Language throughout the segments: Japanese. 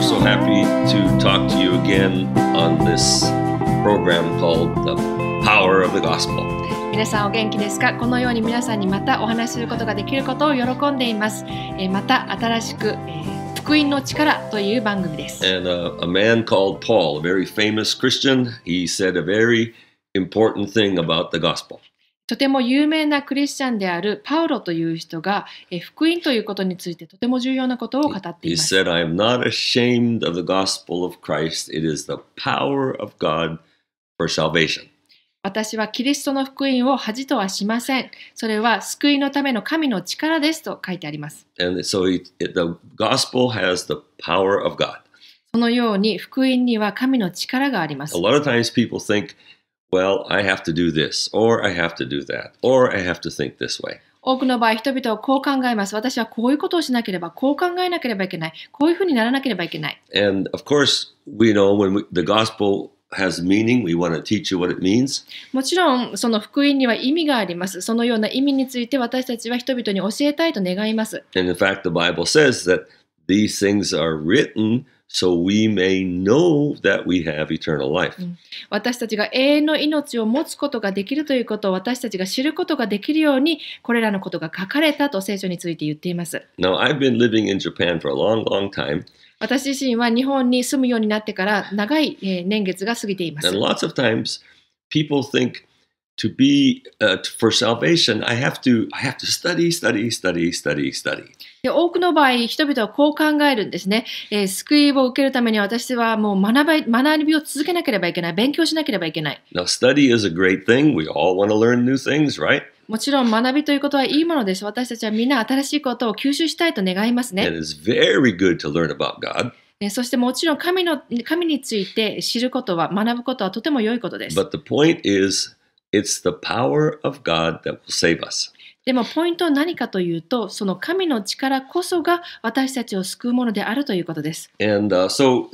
We're so happy to talk to you again on this program called The Power of the Gospel. 皆さんお元気ですかこのように皆さんにまたお話しすることができることを喜んでいます。えー、また新しく、えー、福音の力という番組です。And a, a man called Paul, a very famous Christian, he said a very important thing about the gospel. とても有名なクリスチャンであるパウロという人が、えー、福音ということについてとても重要なことを語っています。私はキリストの福音を恥とはしません。それは救いのための神の力ですと書いてあります。そのように福音には神の力があります。well, I have to do this, or I have to do that, or I have to think this way. 多くの場合、人々はこう考えます。私はこういうことをしなければ、こう考えなければいけない。こういうふうにならなければいけない。And of course, we know when we, the gospel has meaning, we want to teach you what it means. もちろん、その福音には意味があります。そのような意味について私たちは人々に教えたいと願います。And in fact, the Bible says that these things are written so we may know that we have eternal life. 私たちが永遠の命を持つことができるということを私たちが知ることができるようにこれらのことが書かれたと聖書について言っています。Now, I've been living in Japan for a long, long time. 私自身は日本に住むようになってから長い年月が過ぎています。And lots of times people think to be uh, for salvation, I have to I have to study, study, study, study, study. で多くの場合、人々はこう考えるんですね、えー。救いを受けるために私はもう学び学びを続けなければいけない、勉強しなければいけない。Now, study is a great thing. We all want to learn new things, right? もちろん学びということはいいものです。私たちはみんな新しいことを吸収したいと願いますね。And it's very good to learn about God. そしてもちろん神の神について知ることは、学ぶことはとても良いことです。But the point is It's the power of God that will save us. でもポイントは何かというと、その神の力こそが私たちを救うものであるということです。And、uh, so,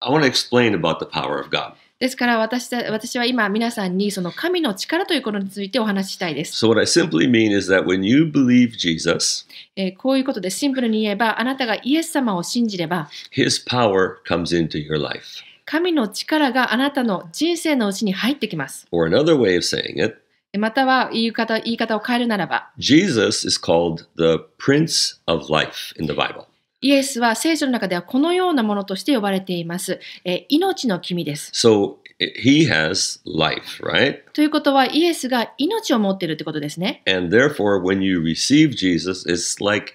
I want to explain about the power of God. ですから私た私は今皆さんにその神の力ということについてお話ししたいです。So what I simply mean is that when you believe Jesus, えこういうことでシンプルに言えばあなたがイエス様を信じれば His power comes into your life. 神の力があなたの人生のうちに入ってきます。Or another way of saying it, または言い方言い方を変えるならば、Jesus is called the Prince of Life in the Bible. イエスは聖書の中ではこのようなものとして呼ばれています。え命の君です。So, he has life, right? ということは、イエスが命を持っているということですね。And therefore, when you receive Jesus, it's like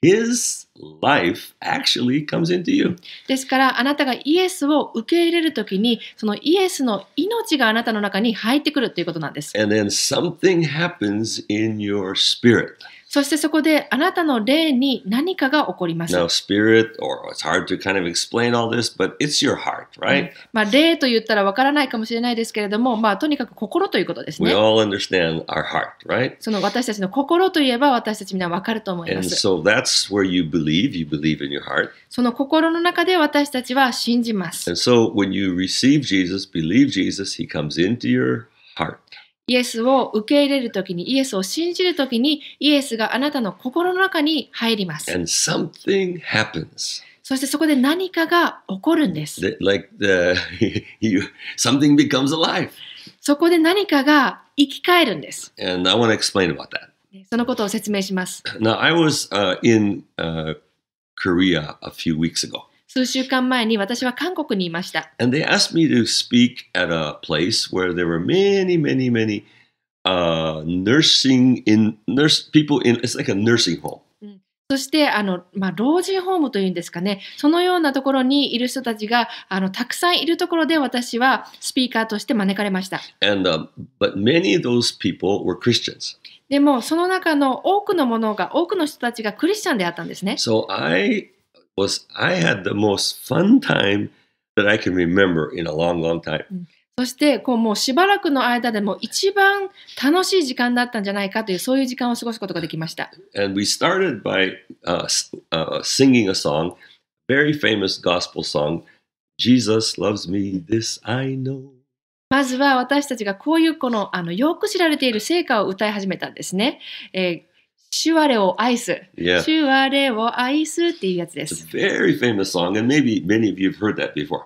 His life actually comes into you. ですからあなたがイエスを受け入れるときにそのイエスの命があなたの中に入ってくるということなんです。And then something happens in your spirit. そしてそこであなたの霊に何かが起こります。Now, spirit, or it's hard to kind of explain all this, but it's your heart, right?、まあ、霊と言ったらわからないかもしれないですけれども、まあ、とにかく心ということですね。We all understand our heart, right? その私たちの心といえば私たちみんなわかると思います。And so that's where you believe, you believe in your heart. その心の中で私たちは信じます。And so when you receive Jesus, believe Jesus, he comes into your heart. イエスを受け入れるときに、イエスを信じるときに、イエスがあなたの心の中に入ります。And something happens. そしてそこで何かが起こるんです。The, like the, you, something becomes alive. そこで何かが生き返るんです。And I want to explain about that. そのことを説明します。Now, I was、uh, in、uh, Korea a few weeks ago. 数週間前に私は韓国にいました。And they asked me to speak at a place where there were many, many, many uh, nursing in nurse people in it's like a nursing home. そしてあの、まあ、老人ホームというんですかね、そのようなところにいる人たちがあのたくさんいるところで私はスピーカーとして招かれました。And, uh, but many of those people were Christians. でもその中の多くのものが、多くの人たちがクリスチャンであったんですね。So I was I had the most fun time that I can remember in a long, long time. そしてこうもうしばらくの間でも一番楽しい時間だったんじゃないかというそういう時間を過ごすことができました。And we started by、uh, uh, singing a song, very famous gospel song, Jesus loves me, this I know. まずは私たちがこういうこのあのよく知られている聖歌を歌い始めたんですね。えーシュワレを愛す。Yeah. シュワレを愛すっていうやつです。It's a very famous song, and maybe many of you have heard that before.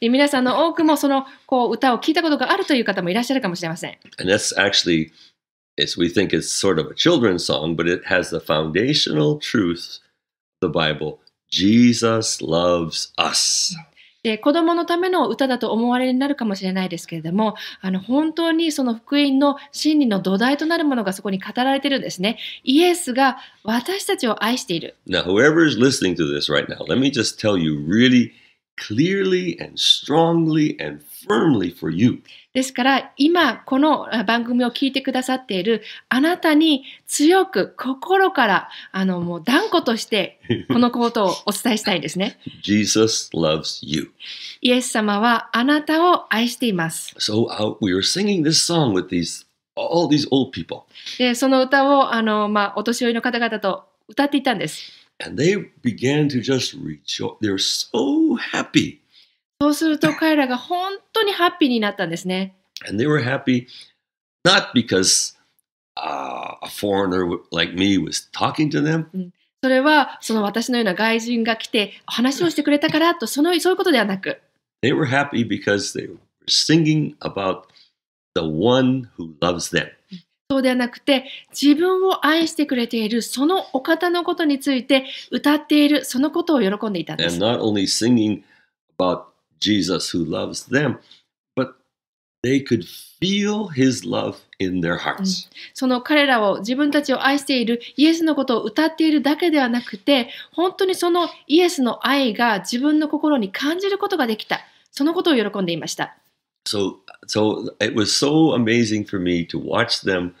で皆さんの多くもそのこう歌を聞いたことがあるという方もいらっしゃるかもしれません。And that's actually, as we think, is sort of a children's song, but it has the foundational truth, the Bible. Jesus loves us. で子どものための歌だと思われになるかもしれないですけれどもあの本当にその福音の真理の土台となるものがそこに語られてるんですね。イエスが私たちを愛している。Now, whoever is listening to this right now, let me just tell you really clearly and strongly and firmly for you. ですから今この番組を聞いてくださっているあなたに強く心からあのもう断固としてこのことをお伝えしたいんですね。Jesus loves you. イエス様はあなたを愛しています。So、uh, we are singing this song with these all these old people. でその歌をあの、まあ、お年寄りの方々と歌っていたんです。And they began to just rejoice. They were so happy. そうすると彼らが本当にハッピーになったんですね。And they were happy not because、uh, a foreigner like me was talking to them. それはその私のような外人が来て話をしてくれたからとそのそういうことではなく。They were happy because they were singing about the one who loves them. そうではなくて自分を愛してくれているそのお方のことについて歌っているそのことを喜んでいたんです。And not only singing about Jesus who loves them, they could feel his love in their hearts. その彼らを自分たちを愛しているイエスのことを歌っているだけではなくて、本当にそのイエスの愛が自分の心に感じることができた。そのことを喜んでいました。So, so it was so amazing for me to watch them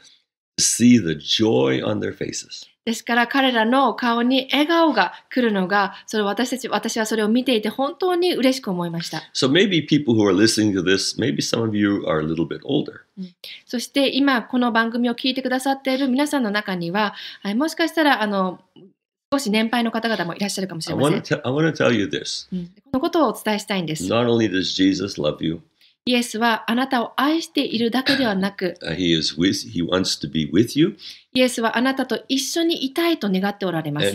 see the joy on their faces. ですから彼らの顔に笑顔が来るのが、それ私たち、私はそれを見ていて本当に嬉しく思いました。So maybe people who are listening to this, maybe some of you are a little bit older. そして今この番組を聞いてくださっている皆さんの中には、もしかしたらあの少し年配の方々もいらっしゃるかもしれません。I want to tell you this. このことをお伝えしたいんです。Not only does Jesus love you, イエスはあなたを愛しているだけではなく、イエスはあなたと一緒にいたいと願っておられます。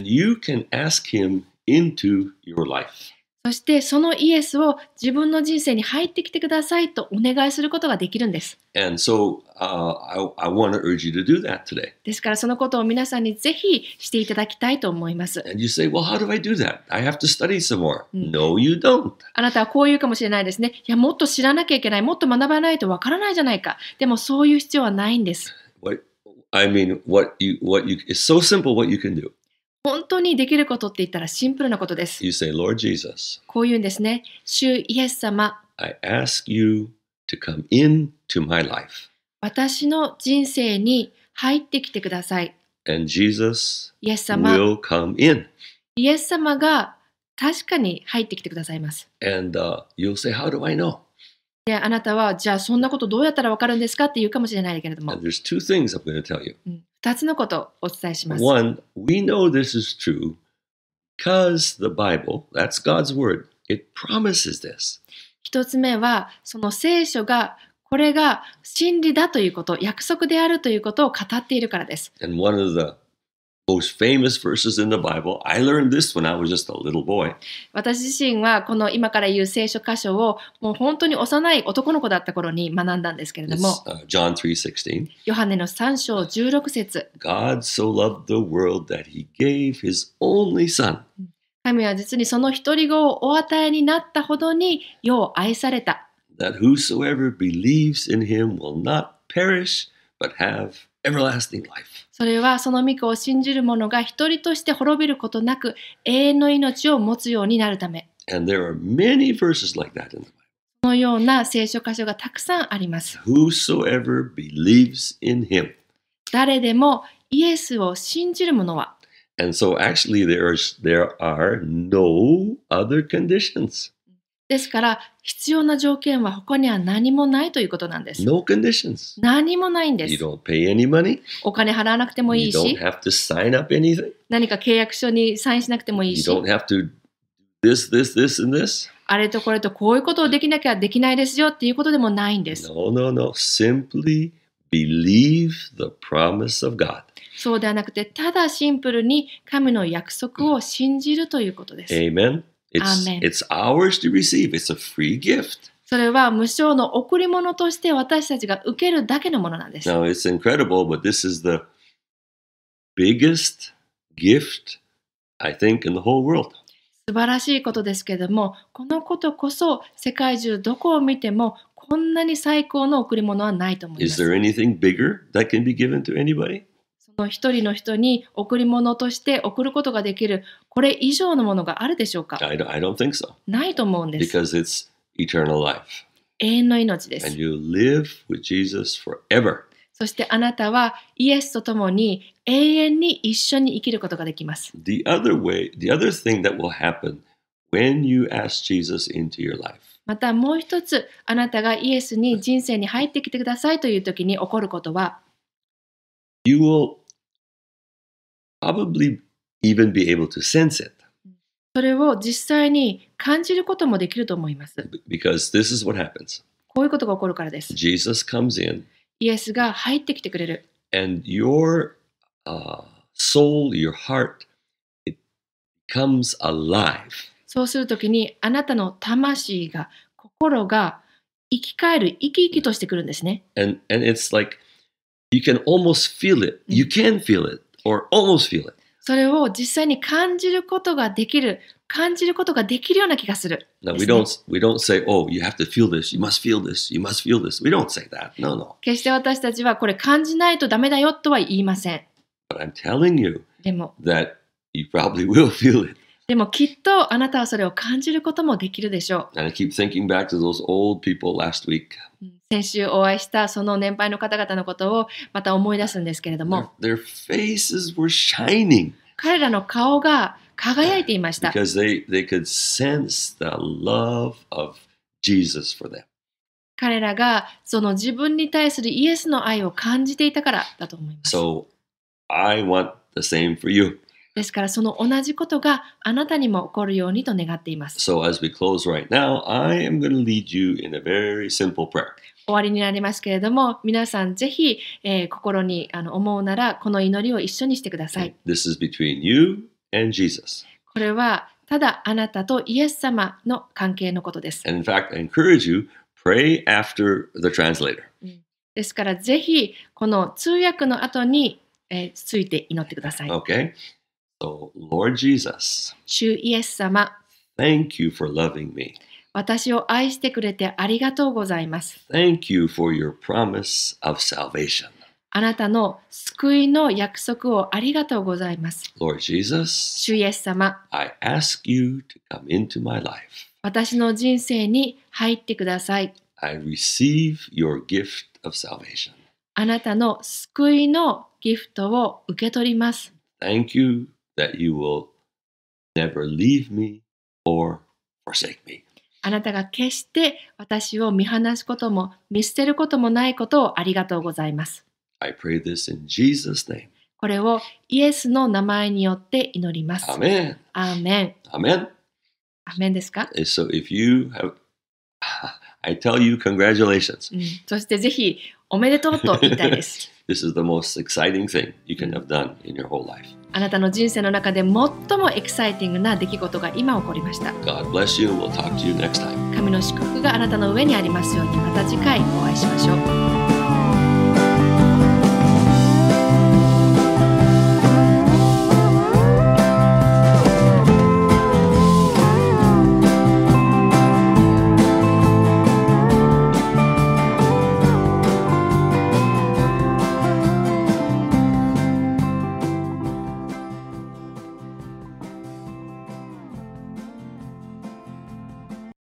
そしてそのイエスを自分の人生に入ってきてくださいとお願いすることができるんです。So, uh, I, I ですからそのことを皆さんにぜひしていただきたいと思います。Say, well, うん no, あなたはこう言うかもしれないですね。いや、もっと知らなきゃいけない。もっと学ばないとわからないじゃないか。でもそういう必要はないんです。What, I mean, what you, what you, it's so simple what you can do. 本当にできることって言ったらシンプルなことです。You say, Lord Jesus, こういうんですね。主イエス様。I ask you to come into my life. 私の人生に入ってきてください。And Jesus イエス様 will come in. イエス様が確かに入ってきてくださいます。And、uh, you'll say, How do I know? であなたはじゃあそんなことどうやったらわかるんですかって言うかもしれないけれども。And there's two things I'm going to tell you. うん2つのことをお伝えします。One, we know this is true because the Bible, that's God's word, it promises this. 1つ目は、その聖書がこれが真理だということ、約束であるということを語っているからです。And one of the most famous verses in the Bible. I learned this when I was just a little boy. 私自身はこの今から言う聖書箇所をもう本当に幼い男の子だった頃に学んだんですけれども、uh, John 3:16. ヨハネの3章16節。God so loved the world that he gave his only son. 神は実にその一人子をお与えになったほどに世を愛された。That whosoever believes in him will not perish but have everlasting life. それはその御子を信じる者が一人として滅びることなく永遠の命を持つようになるため。And there are many verses like that in the Bible. そのような聖書箇所がたくさんあります。Whosoever believes in him. 誰でもイエスを信じる者は。And so actually there are, there are no other conditions. ですから、必要な条件は他には何もないということなんです。No conditions. 何もないんです。You don't pay any money. お金払わなくてもいいし。You don't have to sign up anything. 何か契約書にサインしなくてもいいし。You don't have to this, this, this, and this. あれとこれとこういうことをできなきゃできないですよっていうことでもないんです。No, no, no. Simply believe the promise of God. そうではなくて、ただシンプルに神の約束を信じるということです。Amen. It's, Amen. it's ours to receive. It's a free gift. それは無償の贈り物として私たちが受けるだけのものなんです。Now, it's incredible, but this is the biggest gift, I think, in the whole world. 素晴らしいことですけれども、このことこそ世界中どこを見てもこんなに最高の贈り物はないと思いま Is す。there anything bigger that can be given to anybody? 一人の人に贈り物として贈ることができるこれ以上のものがあるでしょうか I don't, I don't think so. ないと思うんです。Because it's eternal life. 永遠の命です。And you live with Jesus forever. そしてあなたはイエスと共に永遠に一緒に生きることができます。The other way, the other thing that will happen when you ask Jesus into your life. またもう一つ、あなたがイエスに人生に入ってきてくださいという時に起こることは、You will probably even be able to sense it. それを実際に感じることもできると思います。Because this is what happens. こういうことが起こるからです。Jesus comes in. イエスが入ってきてくれる。And your、uh, soul, your heart, it comes alive. そうするときにあなたの魂が、心が生き返る、生き生きとしてくるんですね。And, and it's like, you can almost feel it. You can feel it. or almost feel it. それを実際に感じることができる、感じることができるような気がする。No, we don't, we don't say, oh, you have to feel this, you must feel this, you must feel this. We don't say that. No, no. 決して私たちはこれ感じないとダメだよとは言いません。But I'm telling you でも that you probably will feel it. でもきっとあなたはそれを感じることもできるでしょう。先週お会いしたその年配の方々のことをまた思い出すんですけれども。彼らの顔が輝いていました。彼らがその自分に対するイエスの愛を感じていたからだと思います。ですからその同じことがあなたにも起こるようにと願っています。So as we close right now, I am going to lead you in a very simple prayer. 終わりになりますけれども、皆さんぜひ、えー、心にあの思うなら、この祈りを一緒にしてください。This is between you and Jesus. これはただあなたとイエス様の関係のことです。And in fact, I encourage you, pray after the translator. ですからぜひこの通訳の後に、えー、ついて祈ってください。Okay. So, Lord Jesus, 主イエス様、thank you for loving me. 私を愛してくれてありがとうございます。Thank you for your promise of salvation. あなたの救いの約束をありがとうございます。Lord Jesus, 主イエス様、I ask you to come into my life. 私の人生に入ってください。I receive your gift of salvation. あなたの救いのギフトを受け取ります。Thank you that you will never leave me or forsake me. あなたが決して私を見放すことも見捨てることもないことをありがとうございます。I pray this in Jesus' name. これをイエスの名前によって祈ります。アメン。アメン。アメン。アメンですか ?So if you have, I tell you congratulations.、そしてぜひおめでとうと言いたいです。This is the most exciting thing you can have done in your whole life. あなたの人生の中で最もエキサイティングな出来事が今起こりました。神の祝福があなたの上にありますように。また次回。